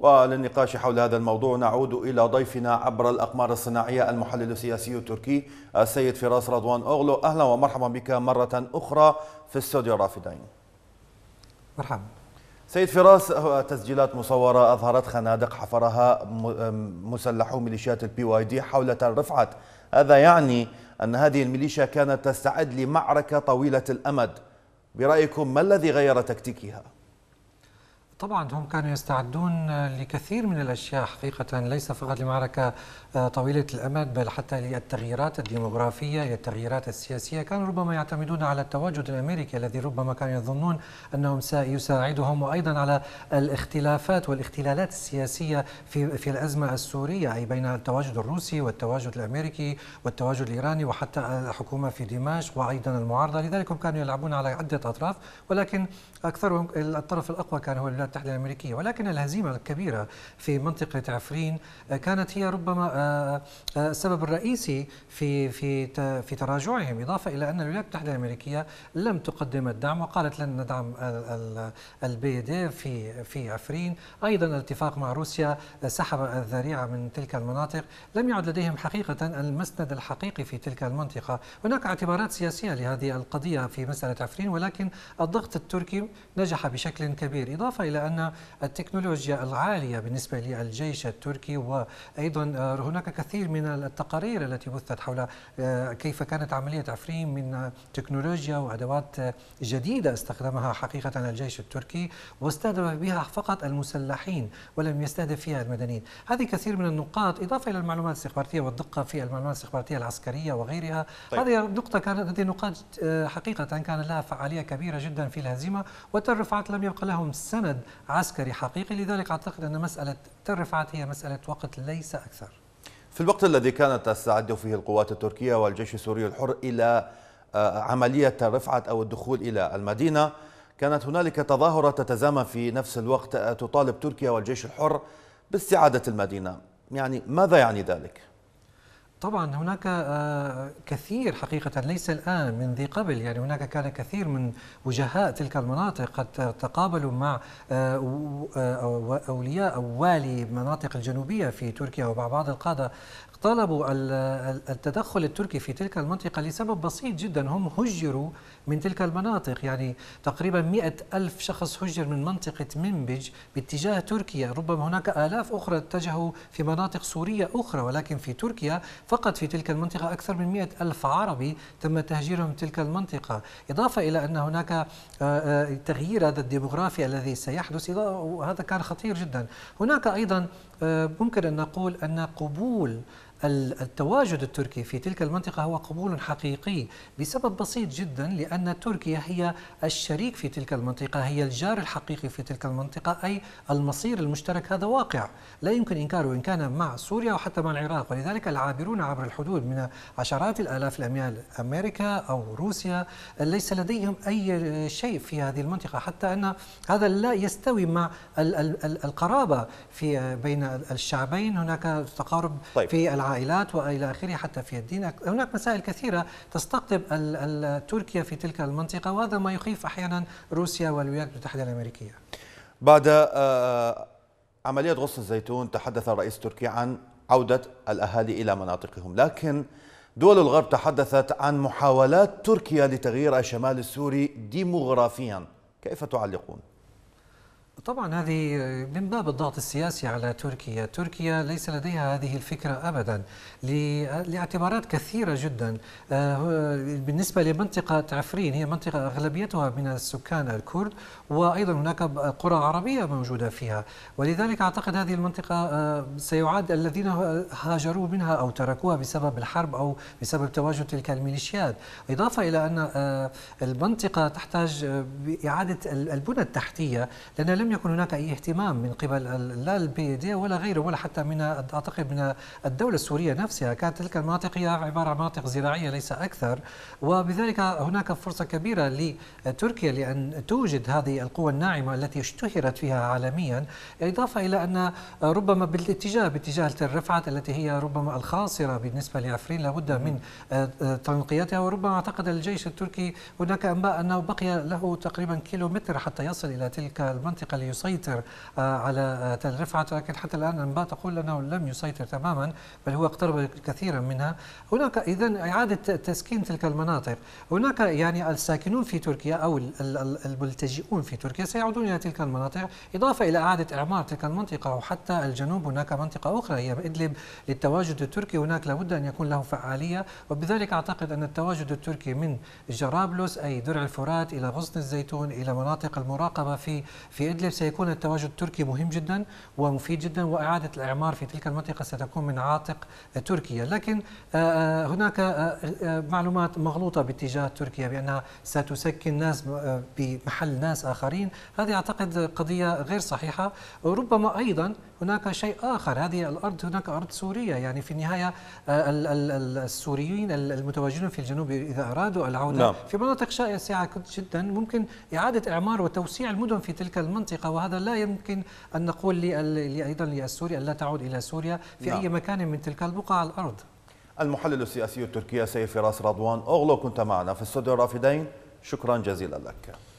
وللنقاش حول هذا الموضوع نعود إلى ضيفنا عبر الأقمار الصناعية المحلل السياسي التركي السيد فراس رضوان أغلو أهلا ومرحبا بك مرة أخرى في استوديو رافدين مرحبا سيد فراس تسجيلات مصورة أظهرت خنادق حفرها مسلحو ميليشيات البي واي دي حول تل رفعت هذا يعني أن هذه الميليشيا كانت تستعد لمعركة طويلة الأمد برأيكم ما الذي غير تكتيكها؟ طبعا هم كانوا يستعدون لكثير من الاشياء حقيقه ليس فقط لمعركه آه، طويله الامد بل حتى للتغييرات الديموغرافيه للتغييرات السياسيه كانوا ربما يعتمدون على التواجد الامريكي الذي ربما كانوا يظنون انهم سيساعدهم وايضا على الاختلافات والاختلالات السياسيه في في الازمه السوريه اي بين التواجد الروسي والتواجد الامريكي والتواجد الايراني وحتى الحكومه في دمشق وايضا المعارضه لذلك هم كانوا يلعبون على عده اطراف ولكن اكثرهم الطرف الاقوى كان هو الولايات المتحدة الأمريكية ولكن الهزيمة الكبيرة في منطقة عفرين آه، كانت هي ربما آه، آه، السبب الرئيسي في في في تراجعهم إضافة إلى أن الولايات المتحدة الأمريكية لم تقدم الدعم وقالت لن ندعم البي دي في في عفرين أيضا الاتفاق مع روسيا سحب الذريعة من تلك المناطق لم يعد لديهم حقيقة المسند الحقيقي في تلك المنطقة هناك اعتبارات سياسية لهذه القضية في مسألة عفرين ولكن الضغط التركي نجح بشكل كبير إضافة إلى أن التكنولوجيا العالية بالنسبة للجيش التركي وأيضا آه، هناك كثير من التقارير التي بثت حول آه، كيف كانت عملية عفرين من تكنولوجيا وأدوات آه، جديدة استخدمها حقيقة الجيش التركي واستهدف بها فقط المسلحين ولم يستهدف فيها المدنيين هذه كثير من النقاط إضافة إلى المعلومات الاستخباراتية والدقة في المعلومات الاستخباراتية العسكرية وغيرها طيب. هذه النقطة كانت هذه النقاط حقيقة كان لها فعالية كبيرة جدا في الهزيمة والترفعات لم يبقى لهم سند عسكري حقيقي لذلك أعتقد أن مسألة ترفعت هي مسألة وقت ليس أكثر في الوقت الذي كانت تستعد فيه القوات التركية والجيش السوري الحر إلى آه، عملية رفعت أو الدخول إلى المدينة كانت هنالك تظاهرة تتزامن في نفس الوقت آه، تطالب تركيا والجيش الحر باستعادة المدينة يعني ماذا يعني ذلك؟ طبعا هناك آه، كثير حقيقة ليس الآن من ذي قبل يعني هناك كان كثير من وجهاء تلك المناطق قد تقابلوا مع آه، آه، أولياء أو والي مناطق الجنوبية في تركيا ومع بعض القادة طلبوا التدخل التركي في تلك المنطقة لسبب بسيط جدا هم هجروا من تلك المناطق يعني تقريبا مئة ألف شخص هجر من منطقة منبج باتجاه تركيا ربما هناك آلاف أخرى اتجهوا في مناطق سورية أخرى ولكن في تركيا فقط في تلك المنطقة أكثر من 100 ألف عربي تم تهجيرهم من تلك المنطقة إضافة إلى أن هناك آه، آه، تغيير هذا الديموغرافي الذي سيحدث وهذا كان خطير جدا هناك أيضا آه، ممكن أن نقول أن قبول التواجد التركي في تلك المنطقة هو قبول حقيقي بسبب بسيط جدا لأن تركيا هي الشريك في تلك المنطقة هي الجار الحقيقي في تلك المنطقة أي المصير المشترك هذا واقع لا يمكن إنكاره إن كان مع سوريا وحتى مع العراق ولذلك العابرون عبر الحدود من عشرات الآلاف الأميال أمريكا أو روسيا ليس لديهم أي شيء في هذه المنطقة حتى أن هذا لا يستوي مع القرابة في بين الشعبين هناك تقارب طيب. في العالم العائلات والى اخره حتى في الدين هناك مسائل كثيره تستقطب تركيا في تلك المنطقه وهذا ما يخيف احيانا روسيا والولايات المتحده الامريكيه بعد آه، آه، عمليه غصن الزيتون تحدث الرئيس التركي عن عوده الاهالي الى مناطقهم لكن دول الغرب تحدثت عن محاولات تركيا لتغيير الشمال السوري ديموغرافيا كيف تعلقون طبعا هذه من باب الضغط السياسي على تركيا تركيا ليس لديها هذه الفكرة أبدا لاعتبارات كثيرة جدا آه، بالنسبة لمنطقة عفرين هي منطقة أغلبيتها من السكان الكرد وأيضا هناك قرى عربية موجودة فيها ولذلك أعتقد هذه المنطقة آه، سيعاد الذين هاجروا منها أو تركوها بسبب الحرب أو بسبب تواجد تلك الميليشيات إضافة إلى أن آه، المنطقة تحتاج إعادة البنى التحتية لأن لم لم يكن هناك أي اهتمام من قبل لا البي دي ولا غيره ولا حتى من أعتقد من الدولة السورية نفسها كانت تلك المناطق هي عبارة عن مناطق زراعية ليس أكثر وبذلك هناك فرصة كبيرة لتركيا لأن توجد هذه القوى الناعمة التي اشتهرت فيها عالميا إضافة إلى أن ربما بالاتجاه باتجاه الرفعات التي هي ربما الخاصرة بالنسبة لعفرين لابد من آه، تنقيتها وربما اعتقد الجيش التركي هناك أنباء أنه بقي له تقريبا كيلومتر حتى يصل إلى تلك المنطقة ليسيطر آه، على آه، تل رفعت لكن حتى الآن أنباء تقول أنه لم يسيطر تماما بل هو اقترب كثيرا منها هناك إذا إعادة تسكين تلك المناطق هناك يعني الساكنون في تركيا أو الملتجئون في تركيا سيعودون إلى تلك المناطق إضافة إلى إعادة إعمار تلك المنطقة وحتى الجنوب هناك منطقة أخرى هي إدلب للتواجد التركي هناك لابد أن يكون له فعالية وبذلك أعتقد أن التواجد التركي من جرابلس أي درع الفرات إلى غصن الزيتون إلى مناطق المراقبة في في إدلب إدلب سيكون التواجد التركي مهم جدا ومفيد جدا وإعادة الإعمار في تلك المنطقة ستكون من عاتق تركيا لكن آه، آه، هناك آه، معلومات مغلوطة باتجاه تركيا بأنها ستسكن ناس بمحل ناس آخرين هذه أعتقد قضية غير صحيحة ربما أيضا هناك شيء آخر هذه الأرض هناك أرض سورية يعني في النهاية آه، السوريين المتواجدون في الجنوب إذا أرادوا العودة نعم. في مناطق شاسعة جدا ممكن إعادة إعمار وتوسيع المدن في تلك المنطقة وهذا لا يمكن أن نقول أيضا للسوري أن لا تعود إلى سوريا في نعم. أي مكان من تلك البقع الأرض المحلل السياسي التركي سيف راس رضوان أغلو كنت معنا في استوديو الرافدين شكرا جزيلا لك